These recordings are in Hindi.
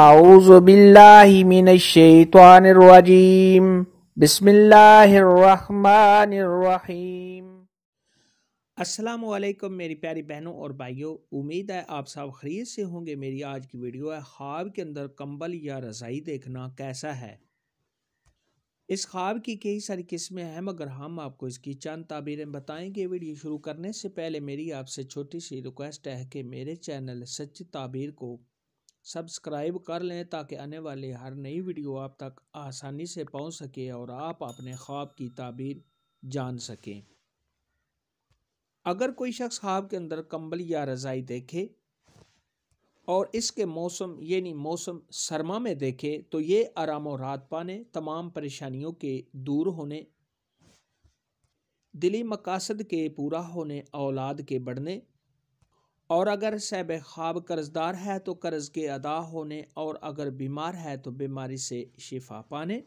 أعوذ بالله من الشيطان الرجيم بسم الله मेरी प्यारी बहनों और भाइयों उम्मीद है आप सब खरीद से होंगे मेरी आज की वीडियो है ख्वाब के अंदर कंबल या रज़ाई देखना कैसा है इस ख्वाब की कई सारी किस्में हैं मगर हम आपको इसकी चंद ताबीरें बताएंगे वीडियो शुरू करने से पहले मेरी आपसे छोटी सी रिक्वेस्ट है कि मेरे चैनल सच्ची ताबीर को सब्सक्राइब कर लें ताकि आने वाली हर नई वीडियो आप तक आसानी से पहुंच सके और आप अपने ख्वाब की ताबीर जान सकें अगर कोई शख्स ख्वाब के अंदर कंबल या रज़ाई देखे और इसके मौसम यानी मौसम सरमा में देखे तो ये आराम और राहत पाने तमाम परेशानियों के दूर होने दिली मकासद के पूरा होने औलाद के बढ़ने और अगर शैब ख्वाब कर्जदार है तो कर्ज के अदा होने और अगर बीमार है तो बीमारी से शिफा पाने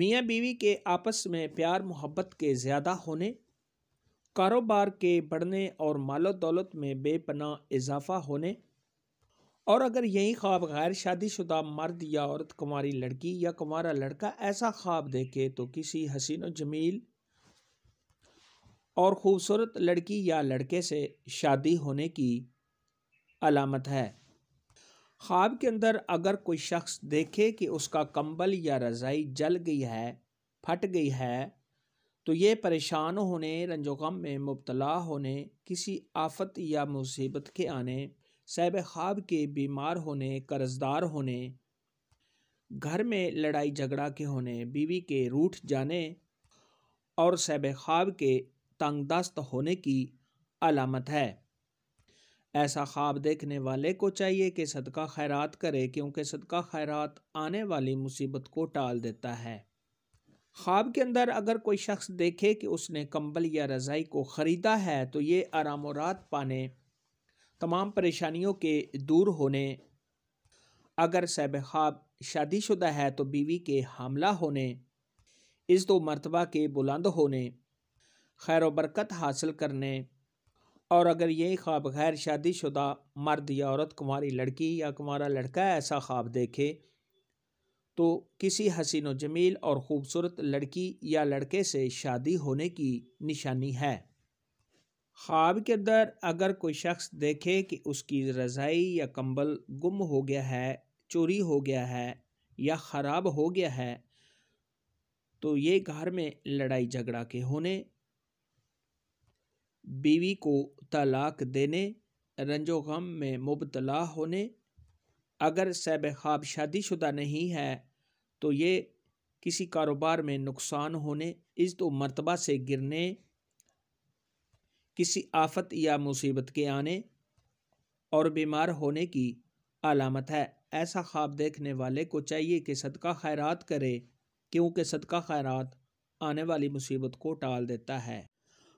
मियाँ बीवी के आपस में प्यार मोहब्बत के ज़्यादा होने कारोबार के बढ़ने और मालो दौलत में बेपना इजाफा होने और अगर यही ख्वाब गैर शादीशुदा मर्द या औरत कुमारी लड़की या कुमारा लड़का ऐसा ख्वाब देखे तो किसी हसीन व जमील और ख़ूबसूरत लड़की या लड़के से शादी होने की अलामत है ख्वाब के अंदर अगर कोई शख्स देखे कि उसका कंबल या रज़ाई जल गई है फट गई है तो ये परेशान होने रंजो गम में मुबतला होने किसी आफत या मुसीबत के आने सैब ख्वाब के बीमार होने कर्जदार होने घर में लड़ाई झगड़ा के होने बीवी के रूठ जाने और सैब ख्वाब के तंगदस्त होने की अलामत है ऐसा ख्वाब देखने वाले को चाहिए कि सदका खैरात करे क्योंकि सदका खैरात आने वाली मुसीबत को टाल देता है ख्वाब के अंदर अगर कोई शख्स देखे कि उसने कंबल या रज़ाई को ख़रीदा है तो ये आराम और रात पाने तमाम परेशानियों के दूर होने अगर सैब ख्वाब शादीशुदा है तो बीवी के हमला होने इस दो मरतबा के बुलंद होने खैर बरकत हासिल करने और अगर यही ख्वाब गैर शादीशुदा मर्द या औरत कुमारी लड़की या कुमारा लड़का ऐसा ख्वाब देखे तो किसी हसीन जमील और ख़ूबसूरत लड़की या लड़के से शादी होने की निशानी है ख्वाब के अंदर अगर कोई शख्स देखे कि उसकी रज़ाई या कंबल गुम हो गया है चोरी हो गया है या ख़राब हो गया है तो ये घर में लड़ाई झगड़ा के होने बीवी को तलाक देने रंजो गम में मुबतला होने अगर सैब शादी शादीशुदा नहीं है तो ये किसी कारोबार में नुकसान होने इस तो मरतबा से गिरने किसी आफत या मुसीबत के आने और बीमार होने की अलामत है ऐसा ख्वाब देखने वाले को चाहिए कि सदका खैरात करे क्योंकि सदका खैरात आने वाली मुसीबत को टाल देता है